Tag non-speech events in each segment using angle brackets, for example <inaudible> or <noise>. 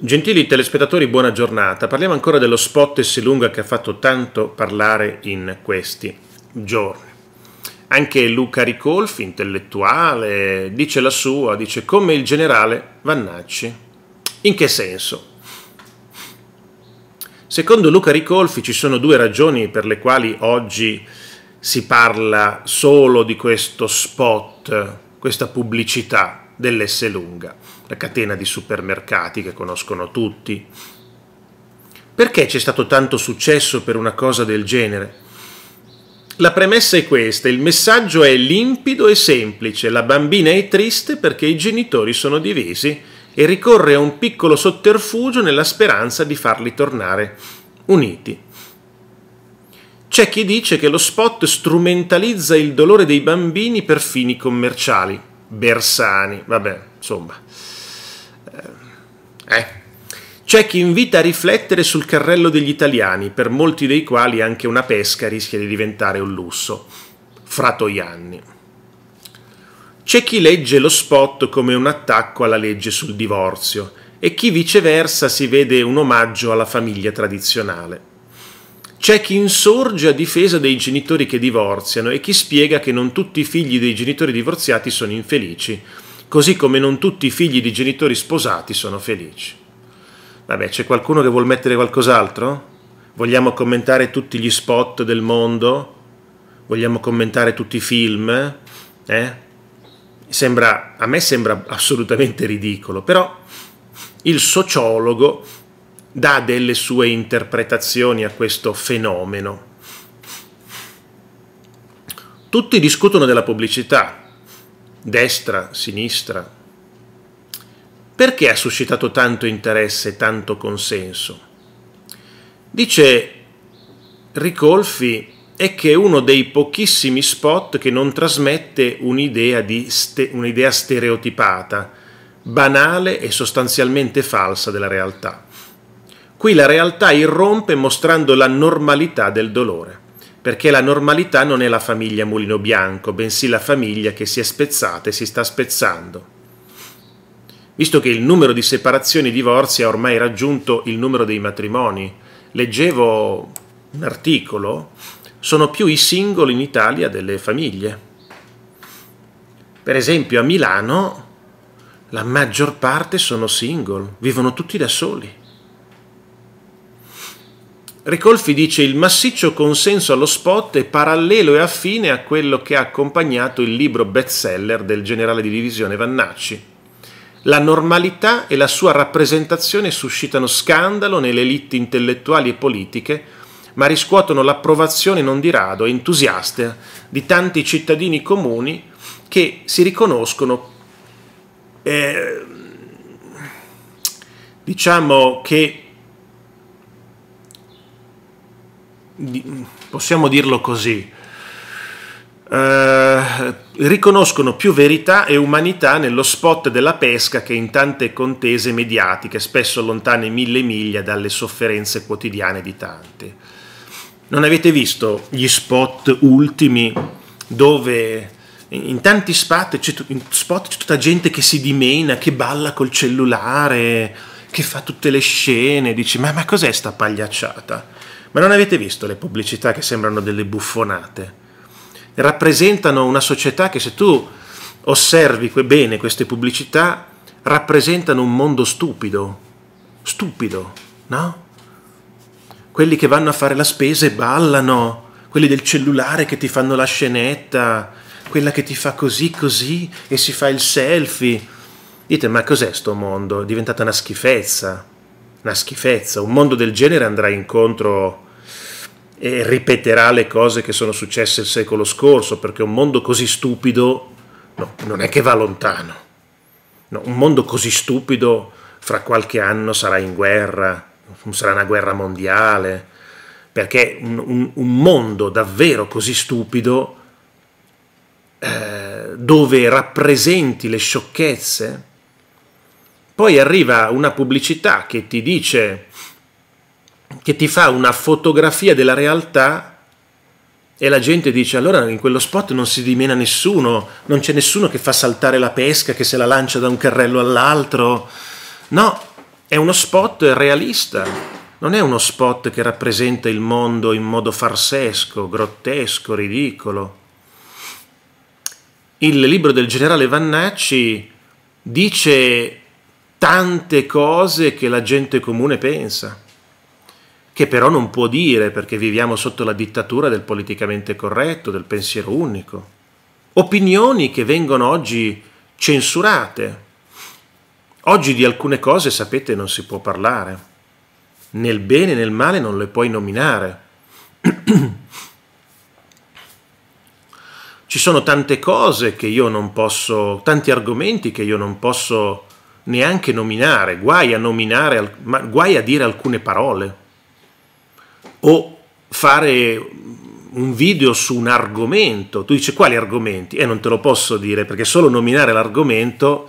Gentili telespettatori, buona giornata. Parliamo ancora dello spot Esselunga che ha fatto tanto parlare in questi giorni. Anche Luca Ricolfi, intellettuale, dice la sua, dice come il generale Vannacci. In che senso? Secondo Luca Ricolfi ci sono due ragioni per le quali oggi si parla solo di questo spot, questa pubblicità dell'Esselunga la catena di supermercati che conoscono tutti. Perché c'è stato tanto successo per una cosa del genere? La premessa è questa, il messaggio è limpido e semplice, la bambina è triste perché i genitori sono divisi e ricorre a un piccolo sotterfugio nella speranza di farli tornare uniti. C'è chi dice che lo spot strumentalizza il dolore dei bambini per fini commerciali. Bersani, vabbè, insomma. Eh? C'è chi invita a riflettere sul carrello degli italiani, per molti dei quali anche una pesca rischia di diventare un lusso. Fratoianni. C'è chi legge lo spot come un attacco alla legge sul divorzio e chi viceversa si vede un omaggio alla famiglia tradizionale. C'è chi insorge a difesa dei genitori che divorziano e chi spiega che non tutti i figli dei genitori divorziati sono infelici così come non tutti i figli di genitori sposati sono felici. Vabbè, c'è qualcuno che vuol mettere qualcos'altro? Vogliamo commentare tutti gli spot del mondo? Vogliamo commentare tutti i film? Eh? Sembra, a me sembra assolutamente ridicolo, però il sociologo dà delle sue interpretazioni a questo fenomeno. Tutti discutono della pubblicità, destra, sinistra. Perché ha suscitato tanto interesse, e tanto consenso? Dice Ricolfi è che è uno dei pochissimi spot che non trasmette un'idea, ste, un'idea stereotipata, banale e sostanzialmente falsa della realtà. Qui la realtà irrompe mostrando la normalità del dolore perché la normalità non è la famiglia mulino bianco, bensì la famiglia che si è spezzata e si sta spezzando. Visto che il numero di separazioni e divorzi ha ormai raggiunto il numero dei matrimoni, leggevo un articolo, sono più i singoli in Italia delle famiglie. Per esempio a Milano la maggior parte sono single, vivono tutti da soli. Ricolfi dice il massiccio consenso allo spot è parallelo e affine a quello che ha accompagnato il libro bestseller del generale di divisione Vannacci. La normalità e la sua rappresentazione suscitano scandalo nelle elite intellettuali e politiche, ma riscuotono l'approvazione non di rado e entusiasta di tanti cittadini comuni che si riconoscono, eh, diciamo che possiamo dirlo così, eh, riconoscono più verità e umanità nello spot della pesca che in tante contese mediatiche, spesso lontane mille miglia dalle sofferenze quotidiane di tanti. Non avete visto gli spot ultimi dove in tanti spot c'è, spot c'è tutta gente che si dimena, che balla col cellulare, che fa tutte le scene, dici ma, ma cos'è sta pagliacciata? Ma non avete visto le pubblicità che sembrano delle buffonate? Rappresentano una società che se tu osservi bene queste pubblicità, rappresentano un mondo stupido, stupido, no? Quelli che vanno a fare la spesa e ballano, quelli del cellulare che ti fanno la scenetta, quella che ti fa così così e si fa il selfie. Dite, ma cos'è sto mondo? È diventata una schifezza una schifezza. Un mondo del genere andrà incontro e ripeterà le cose che sono successe il secolo scorso, perché un mondo così stupido no, non è che va lontano. No, un mondo così stupido fra qualche anno sarà in guerra, sarà una guerra mondiale, perché un, un, un mondo davvero così stupido eh, dove rappresenti le sciocchezze poi arriva una pubblicità che ti dice, che ti fa una fotografia della realtà e la gente dice allora in quello spot non si dimena nessuno, non c'è nessuno che fa saltare la pesca, che se la lancia da un carrello all'altro. No, è uno spot realista, non è uno spot che rappresenta il mondo in modo farsesco, grottesco, ridicolo. Il libro del generale Vannacci dice tante cose che la gente comune pensa, che però non può dire perché viviamo sotto la dittatura del politicamente corretto, del pensiero unico. Opinioni che vengono oggi censurate. Oggi di alcune cose, sapete, non si può parlare. Nel bene e nel male non le puoi nominare. <clears throat> Ci sono tante cose che io non posso, tanti argomenti che io non posso neanche nominare, guai a nominare, ma guai a dire alcune parole o fare un video su un argomento. Tu dici quali argomenti? E eh, non te lo posso dire perché solo nominare l'argomento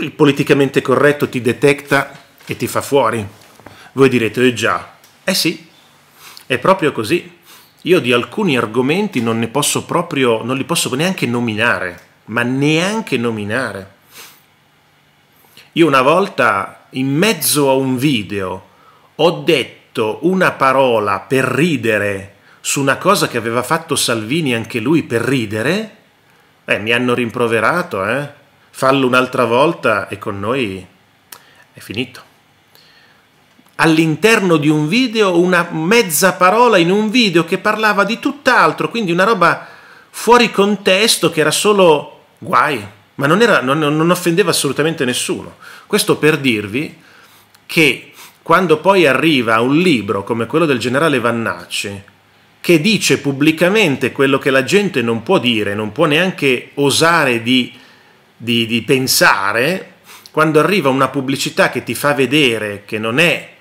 il politicamente corretto ti detecta e ti fa fuori. Voi direte, eh già, eh sì, è proprio così. Io di alcuni argomenti non ne posso proprio, non li posso neanche nominare, ma neanche nominare. Io una volta in mezzo a un video ho detto una parola per ridere su una cosa che aveva fatto Salvini anche lui per ridere, eh, mi hanno rimproverato, eh. Fallo un'altra volta e con noi è finito. All'interno di un video, una mezza parola in un video che parlava di tutt'altro, quindi una roba fuori contesto che era solo guai ma non, era, non, non offendeva assolutamente nessuno. Questo per dirvi che quando poi arriva un libro come quello del generale Vannacci, che dice pubblicamente quello che la gente non può dire, non può neanche osare di, di, di, pensare, quando arriva una pubblicità che ti fa vedere che non è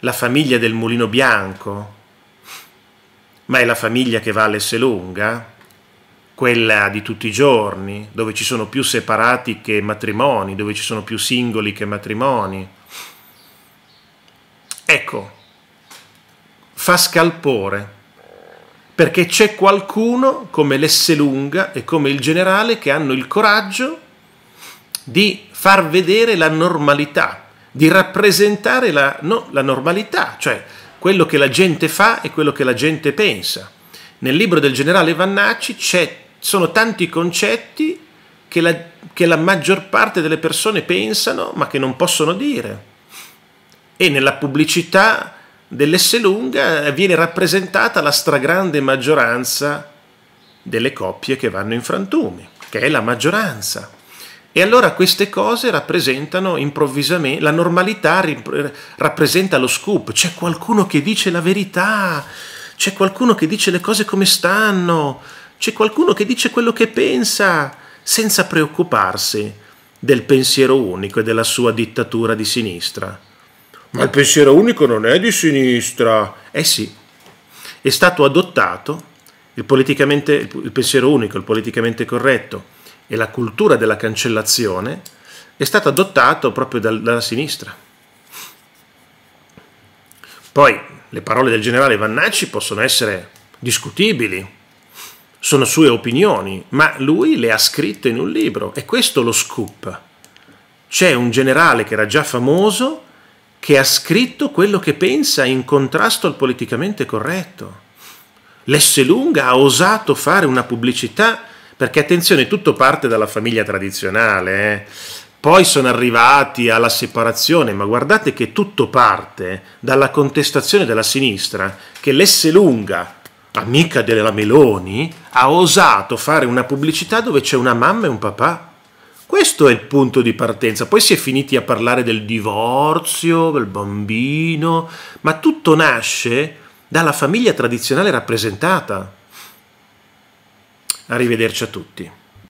la famiglia del mulino bianco, ma è la famiglia che va all'esse lunga, quella di tutti i giorni, dove ci sono più separati che matrimoni, dove ci sono più singoli che matrimoni. Ecco, fa scalpore, perché c'è qualcuno come l'Esselunga e come il generale che hanno il coraggio di far vedere la normalità, di rappresentare la, no, la normalità, cioè quello che la gente fa e quello che la gente pensa. Nel libro del generale Vannacci c'è sono tanti concetti che la, che la maggior parte delle persone pensano ma che non possono dire. E nella pubblicità dell'esse lunga viene rappresentata la stragrande maggioranza delle coppie che vanno in frantumi, che è la maggioranza. E allora queste cose rappresentano improvvisamente, la normalità rappresenta lo scoop, c'è qualcuno che dice la verità, c'è qualcuno che dice le cose come stanno, c'è qualcuno che dice quello che pensa senza preoccuparsi del pensiero unico e della sua dittatura di sinistra. Ma il pensiero unico non è di sinistra. Eh sì, è stato adottato il, il pensiero unico, il politicamente corretto e la cultura della cancellazione è stato adottato proprio dal, dalla sinistra. Poi le parole del generale Vannacci possono essere discutibili, sono sue opinioni, ma lui le ha scritte in un libro e questo lo scoop. C'è un generale che era già famoso che ha scritto quello che pensa in contrasto al politicamente corretto. lunga ha osato fare una pubblicità perché attenzione, tutto parte dalla famiglia tradizionale, eh? poi sono arrivati alla separazione, ma guardate che tutto parte dalla contestazione della sinistra che l'esselunga amica della Meloni, ha osato fare una pubblicità dove c'è una mamma e un papà. Questo è il punto di partenza. Poi si è finiti a parlare del divorzio, del bambino, ma tutto nasce dalla famiglia tradizionale rappresentata. Arrivederci a tutti.